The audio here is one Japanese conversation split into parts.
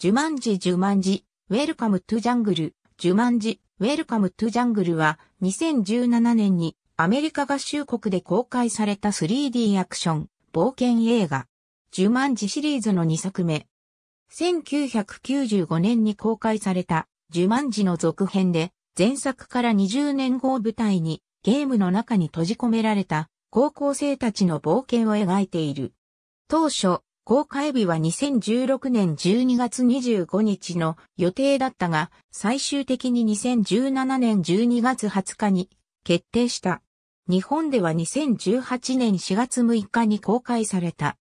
ジュマンジジュマンジ、ウェルカムトゥジャングル、ジュマンジ、ウェルカムトゥジャングルは2017年にアメリカ合衆国で公開された 3D アクション、冒険映画、ジュマンジシリーズの2作目。1995年に公開されたジュマンジの続編で、前作から20年後を舞台にゲームの中に閉じ込められた高校生たちの冒険を描いている。当初、公開日は2016年12月25日の予定だったが、最終的に2017年12月20日に決定した。日本では2018年4月6日に公開された。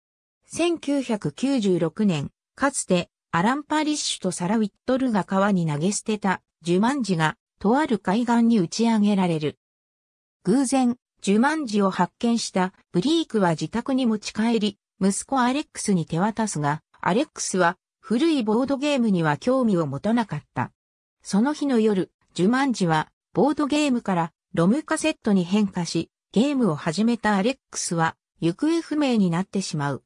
1996年、かつてアラン・パリッシュとサラ・ウィットルが川に投げ捨てたジュマンジがとある海岸に打ち上げられる。偶然、ジュマンジを発見したブリークは自宅に持ち帰り、息子アレックスに手渡すが、アレックスは古いボードゲームには興味を持たなかった。その日の夜、ジュマンジはボードゲームからロムカセットに変化し、ゲームを始めたアレックスは行方不明になってしまう。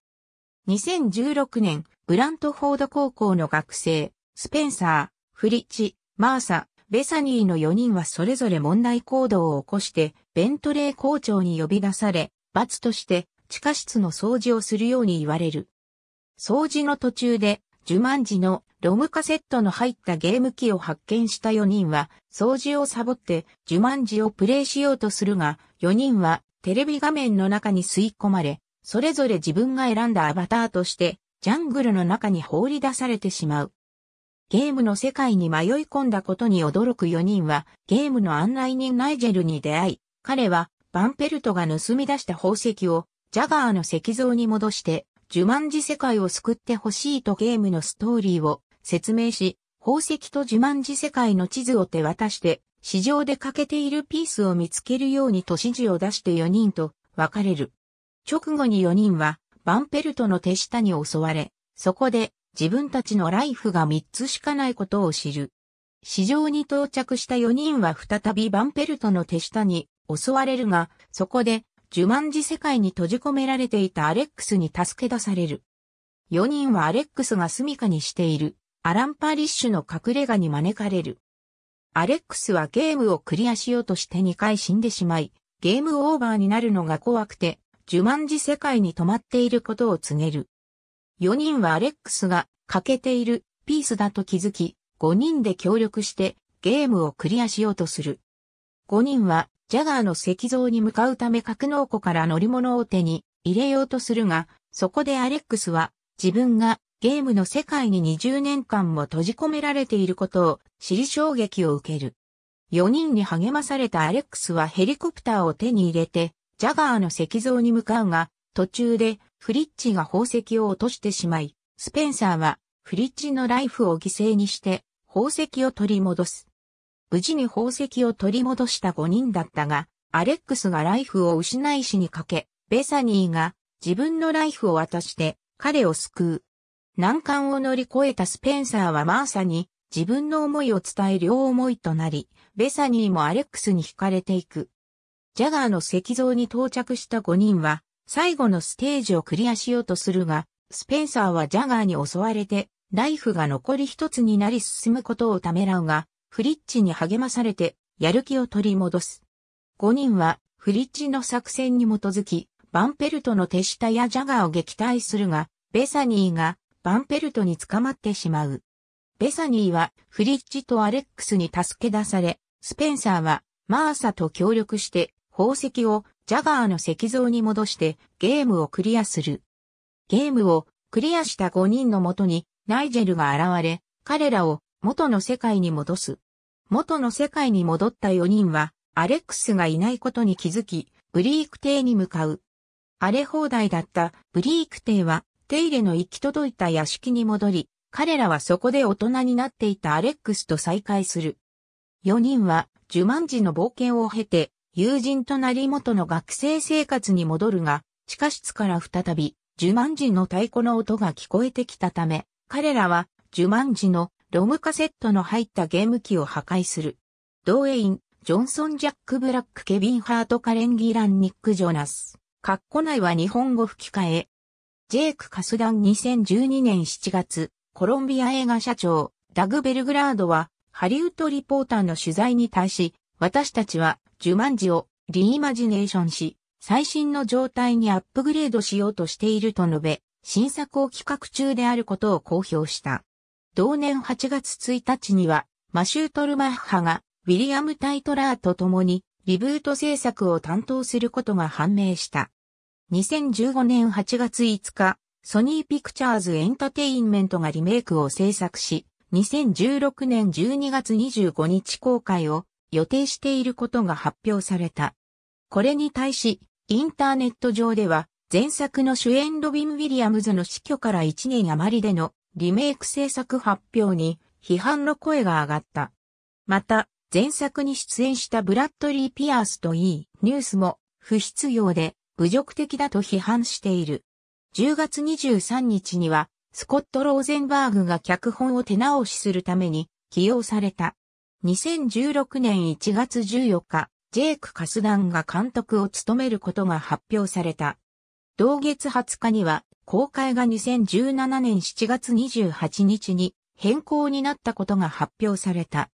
2016年、ブラントフォード高校の学生、スペンサー、フリッチ、マーサ、ベサニーの4人はそれぞれ問題行動を起こして、ベントレー校長に呼び出され、罰として地下室の掃除をするように言われる。掃除の途中で、ジュマンジのロムカセットの入ったゲーム機を発見した4人は、掃除をサボって、ジュマンジをプレイしようとするが、4人はテレビ画面の中に吸い込まれ、それぞれ自分が選んだアバターとして、ジャングルの中に放り出されてしまう。ゲームの世界に迷い込んだことに驚く4人は、ゲームの案内人ナイジェルに出会い、彼は、バンペルトが盗み出した宝石をジャガーの石像に戻して、呪文字世界を救ってほしいとゲームのストーリーを説明し、宝石と呪文字世界の地図を手渡して、市場で欠けているピースを見つけるようにと指示を出して4人と別れる。直後に4人は、バンペルトの手下に襲われ、そこで自分たちのライフが3つしかないことを知る。市場に到着した4人は再びバンペルトの手下に襲われるが、そこでジュマンジ世界に閉じ込められていたアレックスに助け出される。4人はアレックスが住処にしているアラン・パリッシュの隠れ家に招かれる。アレックスはゲームをクリアしようとして2回死んでしまい、ゲームオーバーになるのが怖くて、ジュマンジ世界に止まっていることを告げる。4人はアレックスが欠けているピースだと気づき、5人で協力してゲームをクリアしようとする。5人はジャガーの石像に向かうため格納庫から乗り物を手に入れようとするが、そこでアレックスは自分がゲームの世界に20年間も閉じ込められていることを知り衝撃を受ける。4人に励まされたアレックスはヘリコプターを手に入れて、ジャガーの石像に向かうが、途中でフリッチが宝石を落としてしまい、スペンサーはフリッチのライフを犠牲にして宝石を取り戻す。無事に宝石を取り戻した5人だったが、アレックスがライフを失い死にかけ、ベサニーが自分のライフを渡して彼を救う。難関を乗り越えたスペンサーはマーサに自分の思いを伝え両思いとなり、ベサニーもアレックスに惹かれていく。ジャガーの石像に到着した5人は、最後のステージをクリアしようとするが、スペンサーはジャガーに襲われて、ライフが残り一つになり進むことをためらうが、フリッチに励まされて、やる気を取り戻す。5人は、フリッチの作戦に基づき、バンペルトの手下やジャガーを撃退するが、ベサニーが、バンペルトに捕まってしまう。ベサニーは、フリッチとアレックスに助け出され、スペンサーは、マーサと協力して、宝石をジャガーの石像に戻してゲームをクリアする。ゲームをクリアした5人のもとにナイジェルが現れ、彼らを元の世界に戻す。元の世界に戻った4人は、アレックスがいないことに気づき、ブリーク邸に向かう。荒れ放題だったブリーク邸は、手入れの行き届いた屋敷に戻り、彼らはそこで大人になっていたアレックスと再会する。4人は、ジュマンジの冒険を経て、友人となり元の学生生活に戻るが、地下室から再び、ジュマンジの太鼓の音が聞こえてきたため、彼らは、ジュマンジのロムカセットの入ったゲーム機を破壊する。ドウェイン、ジョンソン・ジャック・ブラック・ケビン・ハート・カレン・ギラン・ニック・ジョナス。カッコ内は日本語吹き替え。ジェイク・カスダン2012年7月、コロンビア映画社長、ダグ・ベルグラードは、ハリウッドリポーターの取材に対し、私たちは、ジュマンジをリイマジネーションし、最新の状態にアップグレードしようとしていると述べ、新作を企画中であることを公表した。同年8月1日には、マシュートルマッハが、ウィリアム・タイトラーと共に、リブート制作を担当することが判明した。2015年8月5日、ソニーピクチャーズエンタテインメントがリメイクを制作し、2016年12月25日公開を予定していることが発表された。これに対し、インターネット上では、前作の主演ロビン・ウィリアムズの死去から1年余りでのリメイク制作発表に批判の声が上がった。また、前作に出演したブラッドリー・ピアースといい、ニュースも不必要で侮辱的だと批判している。10月23日には、スコット・ローゼンバーグが脚本を手直しするために起用された。2016年1月14日、ジェイク・カスダンが監督を務めることが発表された。同月20日には、公開が2017年7月28日に変更になったことが発表された。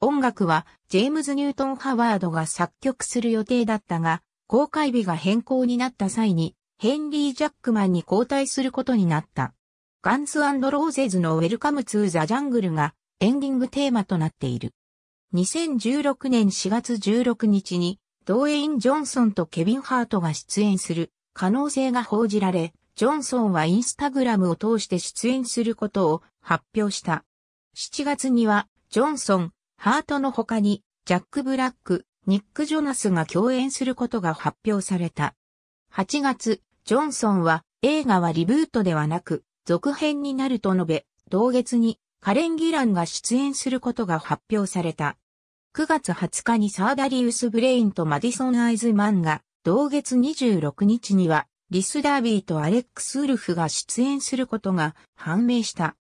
音楽はジェームズ・ニュートン・ハワードが作曲する予定だったが、公開日が変更になった際にヘンリー・ジャックマンに交代することになった。ガンズローゼズのウェルカム・ツー・ザ・ジャングルがエンディングテーマとなっている。2016年4月16日にドウェイン・ジョンソンとケビン・ハートが出演する可能性が報じられ、ジョンソンはインスタグラムを通して出演することを発表した。7月には、ジョンソン、ハートの他に、ジャック・ブラック、ニック・ジョナスが共演することが発表された。8月、ジョンソンは、映画はリブートではなく、続編になると述べ、同月に、カレン・ギランが出演することが発表された。9月20日にサーダリウス・ブレインとマディソン・アイズマンが、同月26日には、リス・ダービーとアレックス・ウルフが出演することが判明した。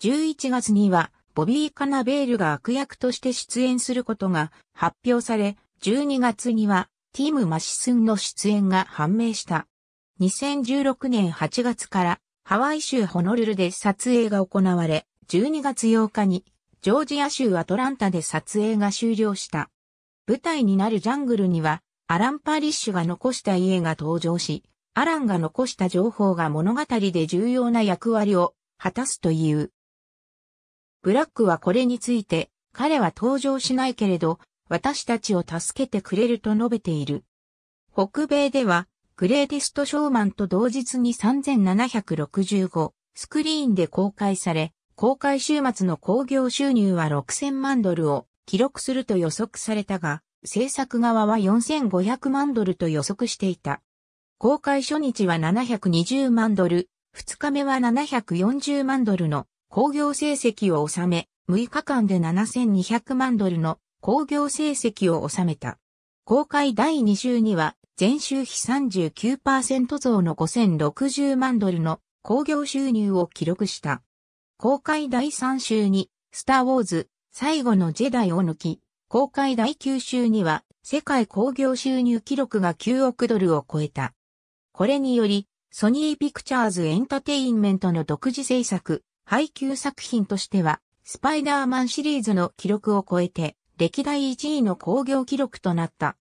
11月には、ボビー・カナベールが悪役として出演することが発表され、12月には、ティム・マシスンの出演が判明した。2016年8月から、ハワイ州ホノルルで撮影が行われ、12月8日に、ジョージア州アトランタで撮影が終了した。舞台になるジャングルには、アラン・パーリッシュが残した家が登場し、アランが残した情報が物語で重要な役割を果たすという。ブラックはこれについて、彼は登場しないけれど、私たちを助けてくれると述べている。北米では、グレーティストショーマンと同日に3765スクリーンで公開され、公開週末の興行収入は6000万ドルを記録すると予測されたが、制作側は4500万ドルと予測していた。公開初日は720万ドル、2日目は740万ドルの工業成績を収め、6日間で7200万ドルの工業成績を収めた。公開第2週には、前週比39%増の5060万ドルの工業収入を記録した。公開第3週に、スター・ウォーズ、最後のジェダイを抜き、公開第9週には、世界工業収入記録が9億ドルを超えた。これにより、ソニーピクチャーズエンタテインメントの独自制作、配給作品としては、スパイダーマンシリーズの記録を超えて、歴代1位の興行記録となった。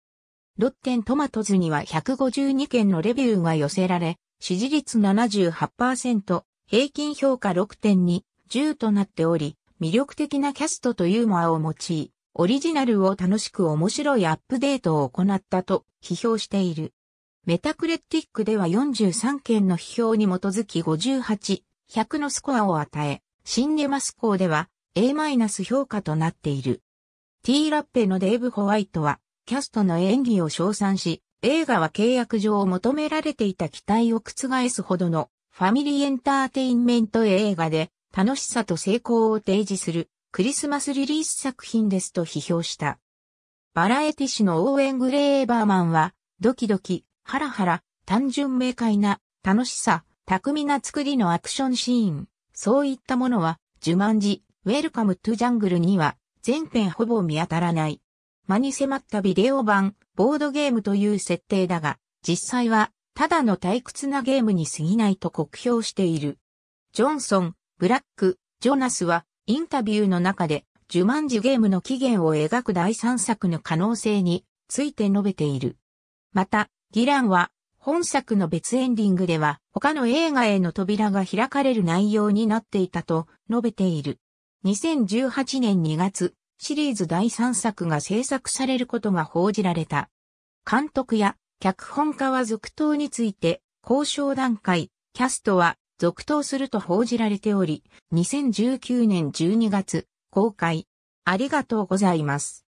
ロッテントマトズには152件のレビューが寄せられ、支持率78%、平均評価6.2、10となっており、魅力的なキャストとユーモアを用い、オリジナルを楽しく面白いアップデートを行ったと批評している。メタクレティックでは43件の批評に基づき58、100のスコアを与え、シンネマスコーでは A- 評価となっている。T ラッペのデーブ・ホワイトは、キャストの演技を称賛し、映画は契約上求められていた期待を覆すほどのファミリーエンターテインメント映画で楽しさと成功を提示するクリスマスリリース作品ですと批評した。バラエティ誌のオーン・グレーバーマンは、ドキドキ、ハラハラ、単純明快な、楽しさ、巧みな作りのアクションシーン、そういったものは、ジュマンジ、ウェルカムトゥジャングルには、全編ほぼ見当たらない。間に迫ったビデオ版、ボードゲームという設定だが、実際は、ただの退屈なゲームに過ぎないと酷評している。ジョンソン、ブラック、ジョナスは、インタビューの中で、ジュマンジゲームの起源を描く第三作の可能性について述べている。また、ギランは、本作の別エンディングでは、他の映画への扉が開かれる内容になっていたと述べている。2018年2月、シリーズ第3作が制作されることが報じられた。監督や脚本家は続投について、交渉段階、キャストは続投すると報じられており、2019年12月、公開。ありがとうございます。